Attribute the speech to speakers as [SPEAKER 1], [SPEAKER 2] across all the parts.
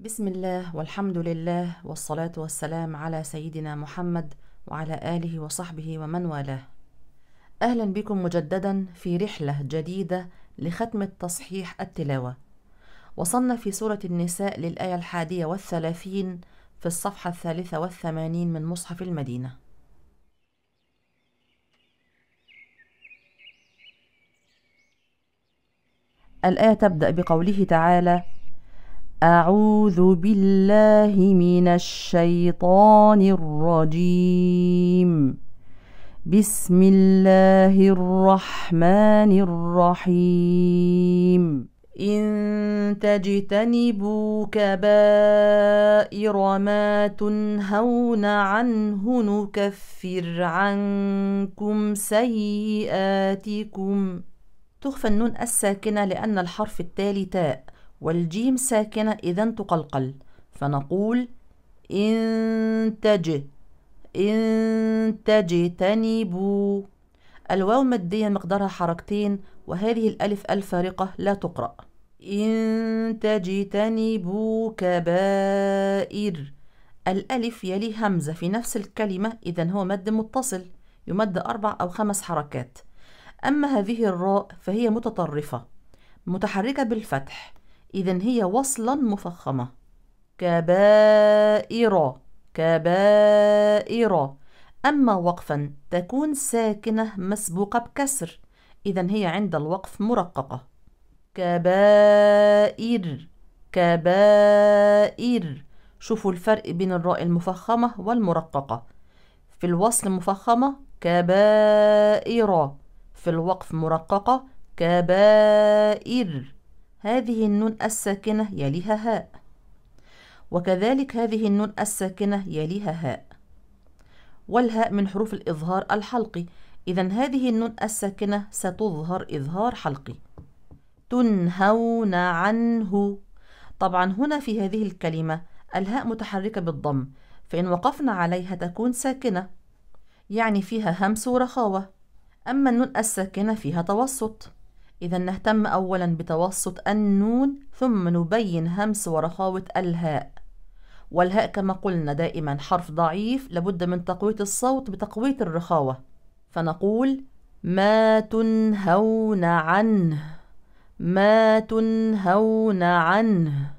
[SPEAKER 1] بسم الله والحمد لله والصلاة والسلام على سيدنا محمد وعلى آله وصحبه ومن والاه. أهلا بكم مجددا في رحلة جديدة لختم تصحيح التلاوة. وصلنا في سورة النساء للآية الحادية والثلاثين في الصفحة الثالثة والثمانين من مصحف المدينة. الآية تبدأ بقوله تعالى: أعوذ بالله من الشيطان الرجيم بسم الله الرحمن الرحيم إن تجتنبوا كبائر ما تنهون عنه نكفر عنكم سيئاتكم تخفى النون الساكنة لأن الحرف التالي تاء والجيم ساكنة إذا تقلقل فنقول انتج انتج تنبوا الواو مادية مقدارها حركتين وهذه الألف الفارقة لا تقرأ إن تجتنبوا كبائر الألف يلي همزة في نفس الكلمة إذا هو مد متصل يمد أربع أو خمس حركات أما هذه الراء فهي متطرفة متحركة بالفتح إذا هي وصلا مفخمة كبائر كبائر أما وقفا تكون ساكنة مسبوقة بكسر إذا هي عند الوقف مرققة كبائر كبائر شوفوا الفرق بين الراء المفخمة والمرققة في الوصل مفخمة كبائر في الوقف مرققة كبائر هذه النون الساكنة يليها هاء وكذلك هذه النون الساكنة يليها هاء والهاء من حروف الإظهار الحلقي إذا هذه النون الساكنة ستظهر إظهار حلقي تنهون عنه طبعا هنا في هذه الكلمة الهاء متحركة بالضم فإن وقفنا عليها تكون ساكنة يعني فيها همس ورخاوة أما النون الساكنة فيها توسط إذا نهتم أولا بتوسط النون ثم نبين همس ورخاوة الهاء والهاء كما قلنا دائما حرف ضعيف لابد من تقوية الصوت بتقوية الرخاوة فنقول ما تنهون عنه ما تنهون عنه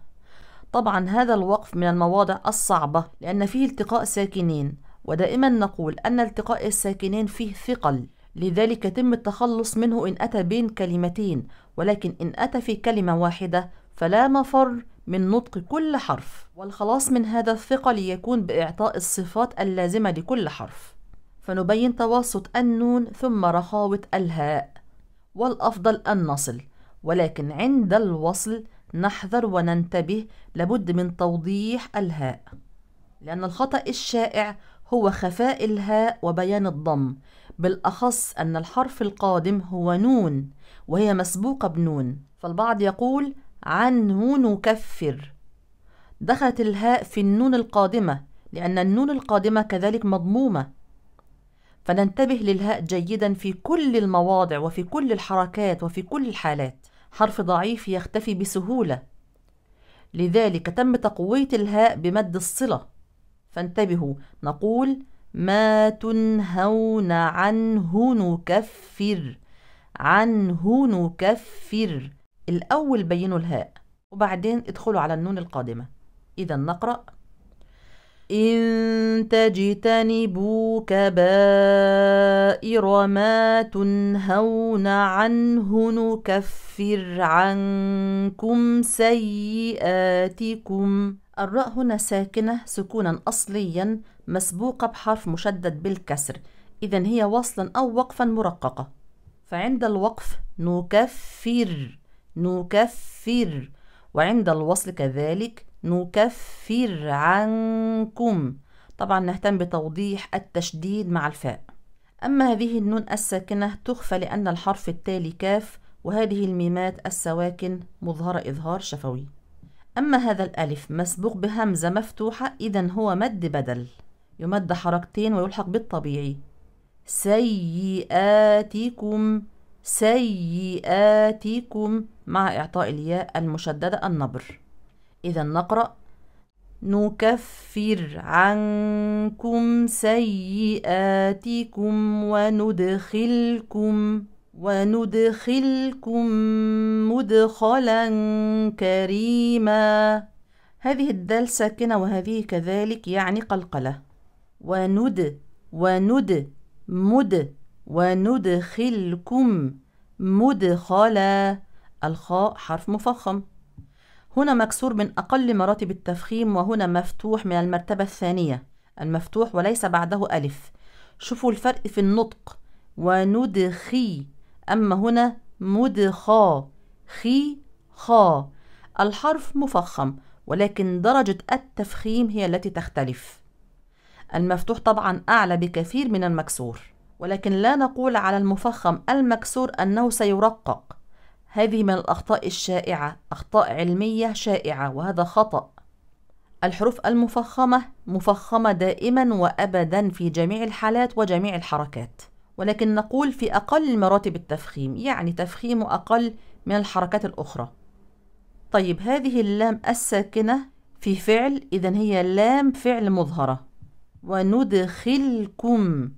[SPEAKER 1] طبعا هذا الوقف من المواضع الصعبة لأن فيه التقاء ساكنين ودائما نقول أن التقاء الساكنين فيه ثقل لذلك يتم التخلص منه إن أتى بين كلمتين ولكن إن أتى في كلمة واحدة فلا مفر من نطق كل حرف والخلاص من هذا الثقل يكون بإعطاء الصفات اللازمة لكل حرف فنبين توسط النون ثم رخاوة الهاء والأفضل أن نصل ولكن عند الوصل نحذر وننتبه لابد من توضيح الهاء لأن الخطأ الشائع هو خفاء الهاء وبيان الضم بالأخص أن الحرف القادم هو نون وهي مسبوقة بنون فالبعض يقول عنه نكفر دخلت الهاء في النون القادمة لأن النون القادمة كذلك مضمومة فننتبه للهاء جيدا في كل المواضع وفي كل الحركات وفي كل الحالات حرف ضعيف يختفي بسهولة لذلك تم تقوية الهاء بمد الصلة فانتبهوا نقول ما تنهون عنه نكفر عنه نكفر الأول بينوا الهاء وبعدين ادخلوا على النون القادمة إذا نقرأ إن تجتنبوا كبائر ما تنهون عنه نكفر عنكم سيئاتكم الراء هنا ساكنة سكونا أصليا مسبوقة بحرف مشدد بالكسر إذا هي وصلا أو وقفا مرققة فعند الوقف نكفر نكفر وعند الوصل كذلك نكفر عنكم طبعا نهتم بتوضيح التشديد مع الفاء أما هذه النون الساكنة تخفى لأن الحرف التالي كاف وهذه الميمات السواكن مظهرة إظهار شفوي أما هذا الألف مسبوق بهمزة مفتوحة إذا هو مد بدل يمد حركتين ويلحق بالطبيعي سيئاتكم سيئاتكم مع إعطاء الياء المشددة النبر إذا نقرأ نكفر عنكم سيئاتكم وندخلكم وندخلكم مدخلا كريما هذه الدال ساكنة وهذه كذلك يعني قلقلة وند وند مد وندخلكم مدخلا الخاء حرف مفخم هنا مكسور من أقل مراتب التفخيم وهنا مفتوح من المرتبة الثانية المفتوح وليس بعده ألف شوفوا الفرق في النطق وندخي أما هنا مدخا خي خا الحرف مفخم ولكن درجة التفخيم هي التي تختلف المفتوح طبعا أعلى بكثير من المكسور ولكن لا نقول على المفخم المكسور أنه سيرقق هذه من الأخطاء الشائعة أخطاء علمية شائعة وهذا خطأ الحروف المفخمة مفخمة دائما وأبدا في جميع الحالات وجميع الحركات ولكن نقول في أقل مراتب التفخيم يعني تفخيمه أقل من الحركات الأخرى طيب هذه اللام الساكنة في فعل إذا هي لام فعل مظهرة وندخلكم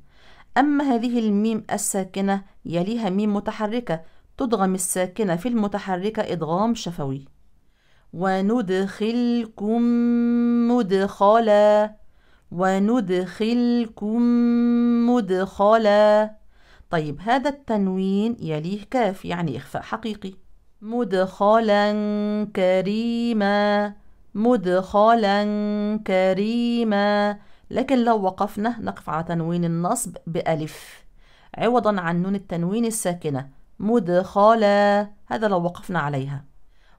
[SPEAKER 1] أما هذه الميم الساكنة يليها ميم متحركة تدغم الساكنة في المتحركة إدغام شفوي وندخلكم مدخلا وندخلكم مدخلا طيب هذا التنوين يليه كاف يعني إخفاء حقيقي مدخلا كريما مدخلا كريما لكن لو وقفنا نقف على تنوين النصب بألف عوضا عن نون التنوين الساكنة مدخلا هذا لو وقفنا عليها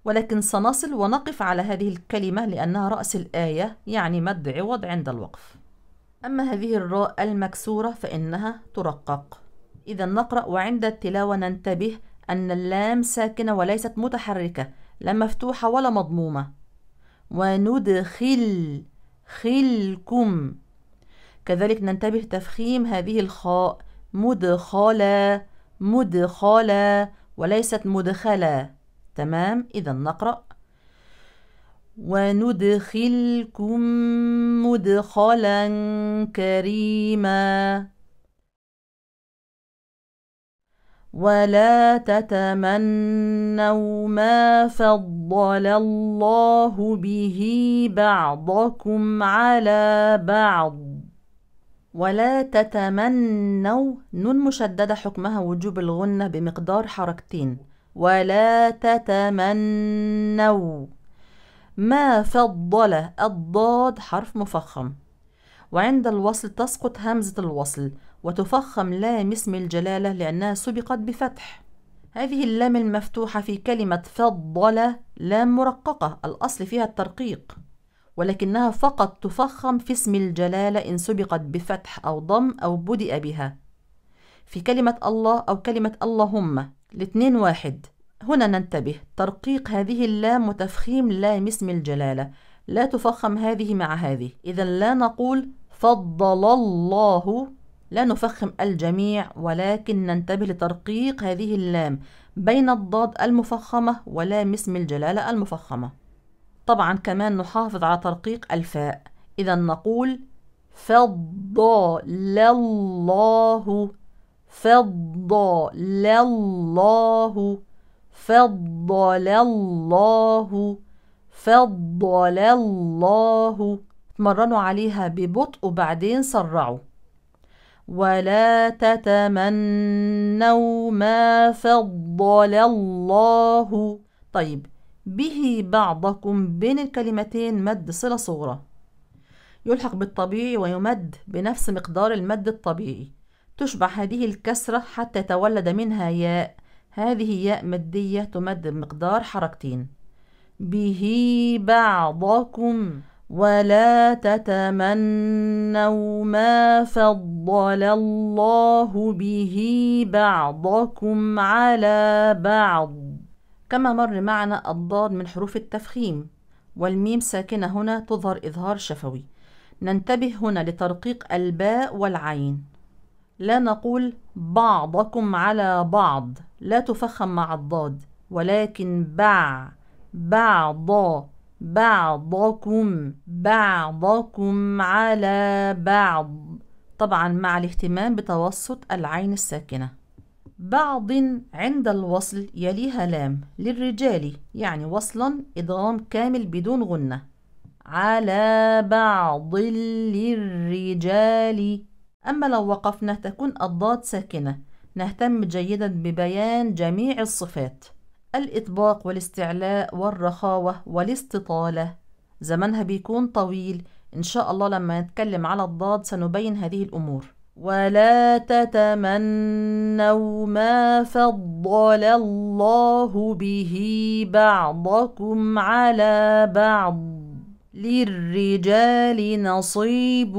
[SPEAKER 1] ولكن سنصل ونقف على هذه الكلمة لأنها رأس الآية يعني مد عوض عند الوقف أما هذه الراء المكسورة فإنها ترقق إذا نقرأ وعند التلاوة ننتبه أن اللام ساكنة وليست متحركة لا مفتوحة ولا مضمومة وندخل خلكم كذلك ننتبه تفخيم هذه الخاء مدخلة مدخلة وليست مدخلة تمام إذا نقرأ وندخلكم مدخلا كريما ولا تتمنوا ما فضل الله به بعضكم على بعض ولا تتمنوا نون مشددة حكمها وجوب الغنة بمقدار حركتين ولا تتمنوا ما فضل الضاد حرف مفخم وعند الوصل تسقط همزة الوصل وتفخم لام اسم الجلالة لأنها سبقت بفتح هذه اللام المفتوحة في كلمة فضل لام مرققة الأصل فيها الترقيق ولكنها فقط تفخم في اسم الجلالة إن سبقت بفتح أو ضم أو بدأ بها في كلمة الله أو كلمة اللهم الاثنين واحد هنا ننتبه ترقيق هذه اللام وتفخيم لام اسم الجلالة لا تفخم هذه مع هذه إذا لا نقول فضل الله لا نفخم الجميع ولكن ننتبه لترقيق هذه اللام بين الضاد المفخمة ولام اسم الجلالة المفخمة طبعا كمان نحافظ على ترقيق الفاء إذا نقول فضل الله فضل الله فضل الله فضل الله اتمرنوا عليها ببطء وبعدين سرعوا ولا تتمنوا ما فضل الله طيب به بعضكم بين الكلمتين مد صلة صغرى يلحق بالطبيعي ويمد بنفس مقدار المد الطبيعي تشبع هذه الكسرة حتى تولد منها ياء هذه ياء مادية تمد بمقدار حركتين به بعضكم ولا تتمنوا ما فضل الله به بعضكم على بعض كما مر معنا الضاد من حروف التفخيم والميم ساكنة هنا تظهر إظهار شفوي ننتبه هنا لترقيق الباء والعين لا نقول بعضكم على بعض لا تفخم مع الضاد ولكن بع بعض بعضكم بعضكم على بعض طبعا مع الاهتمام بتوسط العين الساكنة بعض عند الوصل يليها لام للرجال يعني وصلا إدغام كامل بدون غنة على بعض للرجال أما لو وقفنا تكون الضاد ساكنة نهتم جيدا ببيان جميع الصفات الإطباق والاستعلاء والرخاوة والاستطالة زمنها بيكون طويل إن شاء الله لما نتكلم على الضاد سنبين هذه الأمور ولا تتمنوا ما فضل الله به بعضكم على بعض للرجال نصيب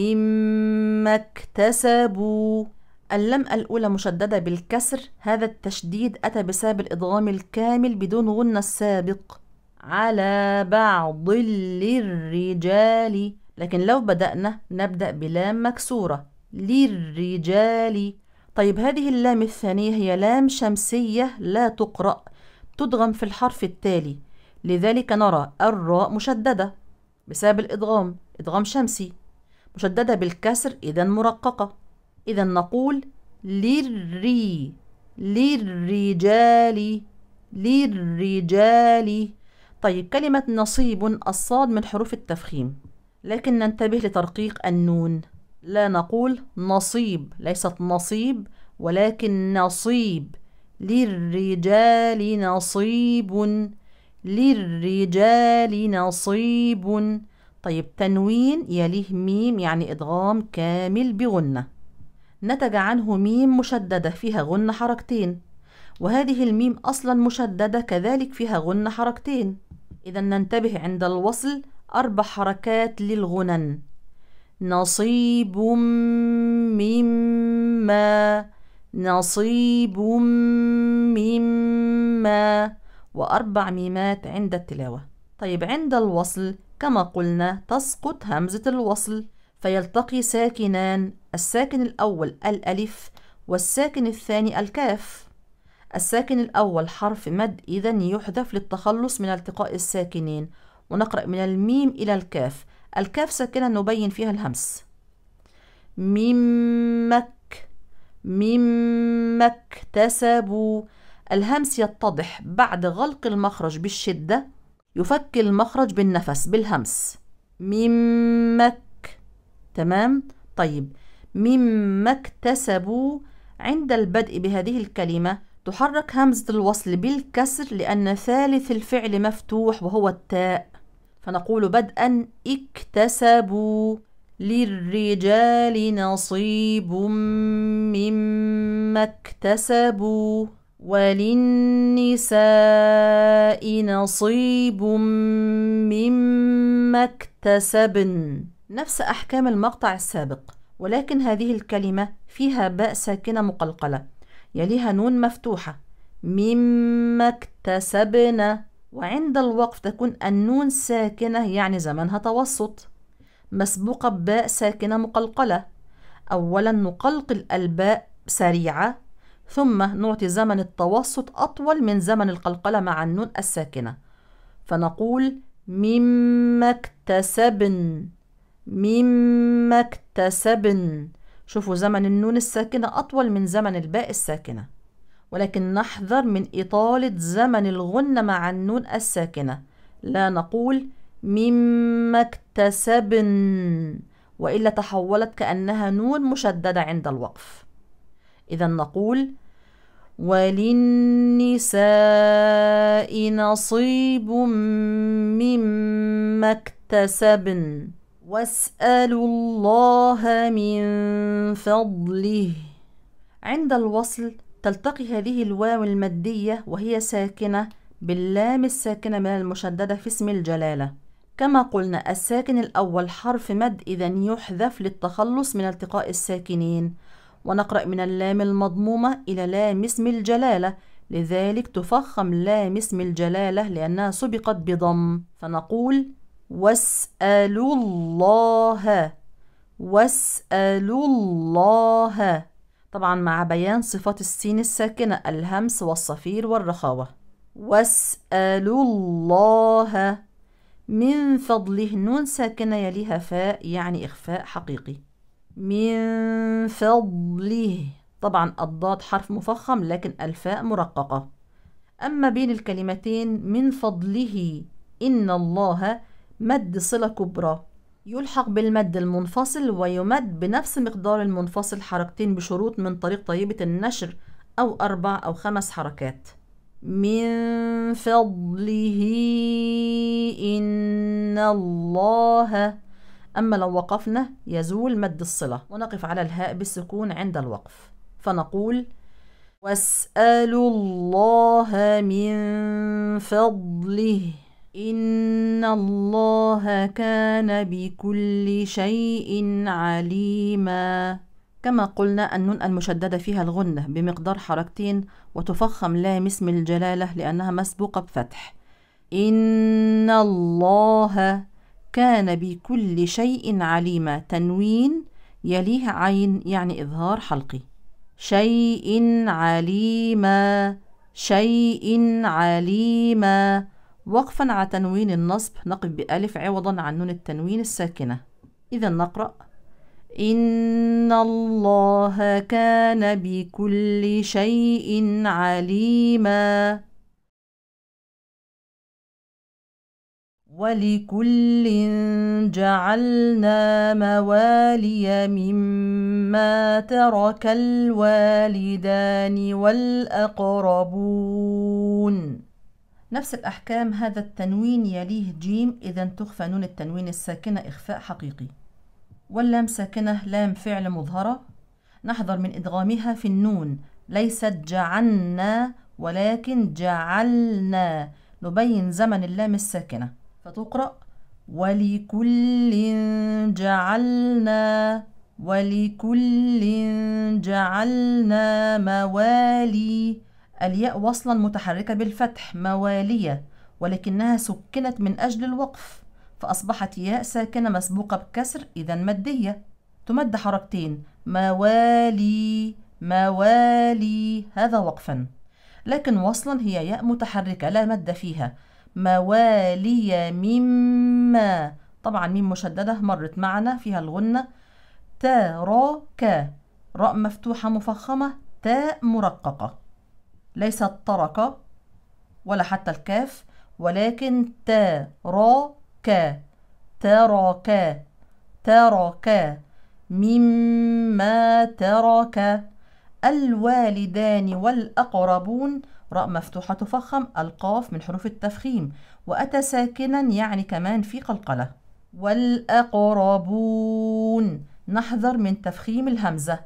[SPEAKER 1] مما اكتسبوا اللم الأولى مشددة بالكسر هذا التشديد أتى بسبب الإدغام الكامل بدون غنى السابق على بعض للرجال لكن لو بدأنا نبدأ بلام مكسورة للرجال طيب هذه اللام الثانية هي لام شمسية لا تقرأ تدغم في الحرف التالي لذلك نرى الراء مشددة بسبب الإدغام إدغام شمسي مشددة بالكسر إذا مرققة إذا نقول للري للرجال للرجال طيب كلمة نصيب الصاد من حروف التفخيم لكن ننتبه لترقيق النون لا نقول نصيب ليست نصيب ولكن نصيب للرجال نصيب للرجال نصيب طيب تنوين يليه ميم يعني إدغام كامل بغنة نتج عنه ميم مشددة فيها غنة حركتين وهذه الميم أصلا مشددة كذلك فيها غنة حركتين إذا ننتبه عند الوصل أربع حركات للغنن نصيب مما نصيب مما وأربع ميمات عند التلاوة طيب عند الوصل كما قلنا تسقط همزة الوصل فيلتقي ساكنان الساكن الأول الألف والساكن الثاني الكاف الساكن الأول حرف مد إذا يحذف للتخلص من التقاء الساكنين ونقرأ من الميم إلى الكاف الكاف ساكنة نبين فيها الهمس ممك ميمك اكتسبوا الهمس يتضح بعد غلق المخرج بالشدة يفك المخرج بالنفس بالهمس ممك تمام طيب مما اكتسبوا عند البدء بهذه الكلمة تحرك همزة الوصل بالكسر لأن ثالث الفعل مفتوح وهو التاء فنقول بدءا اكتسبوا للرجال نصيب مما اكتسبوا وللنساء نصيب مما اكتسبن نفس أحكام المقطع السابق ولكن هذه الكلمة فيها باء ساكنة مقلقلة يليها نون مفتوحة مما اكتسبن وعند الوقف تكون النون ساكنة يعني زمنها توسط مسبوقة بباء ساكنة مقلقلة أولا نقلقل الباء سريعة ثم نعطي زمن التوسط أطول من زمن القلقلة مع النون الساكنة فنقول مما اكتسبن مما اكتسبن شوفوا زمن النون الساكنة أطول من زمن الباء الساكنة ولكن نحذر من إطالة زمن الغنة مع النون الساكنة لا نقول مما اكتسبن وإلا تحولت كأنها نون مشددة عند الوقف إذا نقول وللنساء نصيب مما اكتسبن واسألوا الله من فضله عند الوصل تلتقي هذه الواو المادية وهي ساكنة باللام الساكنة من المشددة في اسم الجلالة كما قلنا الساكن الأول حرف مد إذا يحذف للتخلص من التقاء الساكنين ونقرأ من اللام المضمومة إلى لام اسم الجلالة لذلك تفخم لام اسم الجلالة لأنها سبقت بضم فنقول واسألوا الله واسألوا الله طبعا مع بيان صفات السين الساكنة الهمس والصفير والرخاوة واسألوا الله من فضله نون ساكنة يليها فاء يعني إخفاء حقيقي من فضله طبعا الضاد حرف مفخم لكن الفاء مرققة أما بين الكلمتين من فضله إن الله مد صلة كبرى يلحق بالمد المنفصل ويمد بنفس مقدار المنفصل حركتين بشروط من طريق طيبة النشر أو أربع أو خمس حركات من فضله إن الله أما لو وقفنا يزول مد الصلة ونقف على الهاء بالسكون عند الوقف فنقول واسألوا الله من فضله إن الله كان بكل شيء عليما كما قلنا النون المشددة فيها الغنة بمقدار حركتين وتفخم لام اسم الجلالة لأنها مسبوقة بفتح إن الله كان بكل شيء عليما تنوين يليه عين يعني إظهار حلقي شيء عليما شيء عليما وقفا على تنوين النصب نقف بألف عوضا عن نون التنوين الساكنة إذا نقرأ إن الله كان بكل شيء عليما ولكل جعلنا موالي مما ترك الوالدان والأقربون نفس الأحكام هذا التنوين يليه جيم إذا تخفى نون التنوين الساكنة إخفاء حقيقي واللام ساكنة لام فعل مظهرة نحذر من إدغامها في النون ليست جعلنا ولكن جعلنا نبين زمن اللام الساكنة فتقرأ ولكل جعلنا ولكل جعلنا موالي الياء وصلا متحركة بالفتح موالية ولكنها سكنت من أجل الوقف فأصبحت ياء ساكنة مسبوقة بكسر إذا مادية تمد حركتين موالي موالي هذا وقفا لكن وصلا هي ياء متحركة لا مد فيها موالي مما طبعا ميم مشددة مرت معنا فيها الغنة تراك راء مفتوحة مفخمة تاء مرققة ليست طرقة ولا حتى الكاف ولكن تراك تراك ترك مما ترك الوالدان والأقربون راء مفتوحة تفخم القاف من حروف التفخيم وأتى ساكنا يعني كمان في قلقلة والأقربون نحذر من تفخيم الهمزة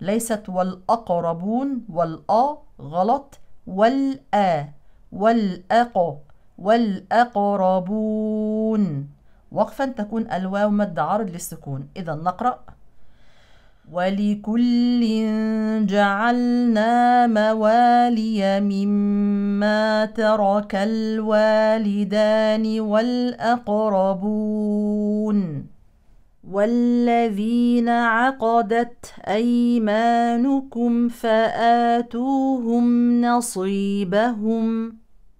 [SPEAKER 1] ليست والأقربون والآ غلط والآ والأق والأقربون وقفا تكون الواو مد عرض للسكون إذا نقرأ ولكل جعلنا موالي مما ترك الوالدان والأقربون والذين عقدت أيمانكم فآتوهم نصيبهم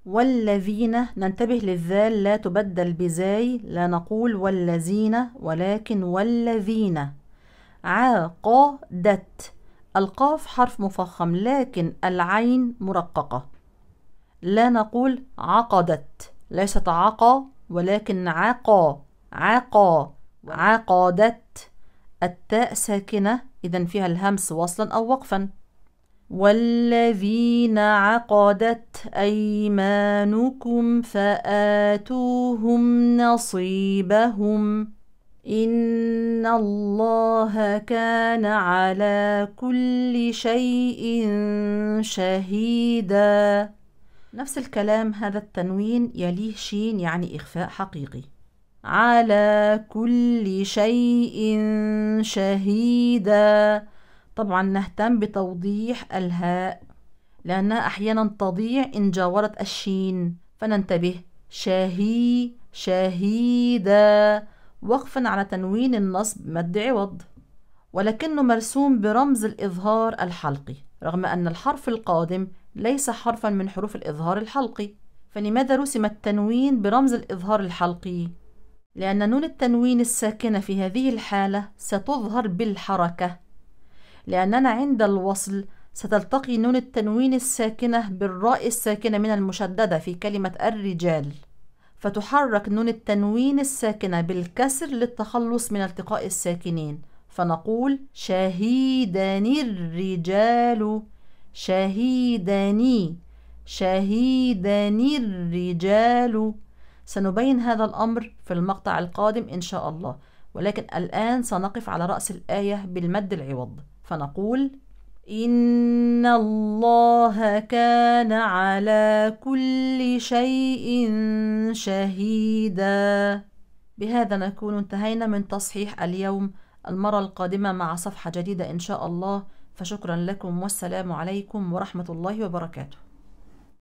[SPEAKER 1] والذين ننتبه للذال لا تبدل بزاي لا نقول والذين ولكن والذين عاقدت القاف حرف مفخم لكن العين مرققة لا نقول عقدت ليست عقا ولكن عقا عقا عقدت التاء ساكنة إذا فيها الهمس وصلا أو وقفا والذين عقدت أيمانكم فآتوهم نصيبهم ان الله كان على كل شيء شهيدا نفس الكلام هذا التنوين يليه شين يعني اخفاء حقيقي على كل شيء شهيدا طبعا نهتم بتوضيح الهاء لانها احيانا تضيع ان جاورت الشين فننتبه شهي شهيدا وقفا على تنوين النصب مد عوض ولكنه مرسوم برمز الإظهار الحلقي رغم أن الحرف القادم ليس حرفا من حروف الإظهار الحلقي فلماذا رسم التنوين برمز الإظهار الحلقي؟ لأن نون التنوين الساكنة في هذه الحالة ستظهر بالحركة لأننا عند الوصل ستلتقي نون التنوين الساكنة بالراء الساكنة من المشددة في كلمة الرجال فتحرك نون التنوين الساكنة بالكسر للتخلص من التقاء الساكنين فنقول شهيدان الرجال شهيدان شهيدان الرجال سنبين هذا الأمر في المقطع القادم إن شاء الله ولكن الآن سنقف على رأس الآية بالمد العوض فنقول إن الله كان على كل شيء شهيدا بهذا نكون انتهينا من تصحيح اليوم المرة القادمة مع صفحة جديدة إن شاء الله فشكرا لكم والسلام عليكم ورحمة الله وبركاته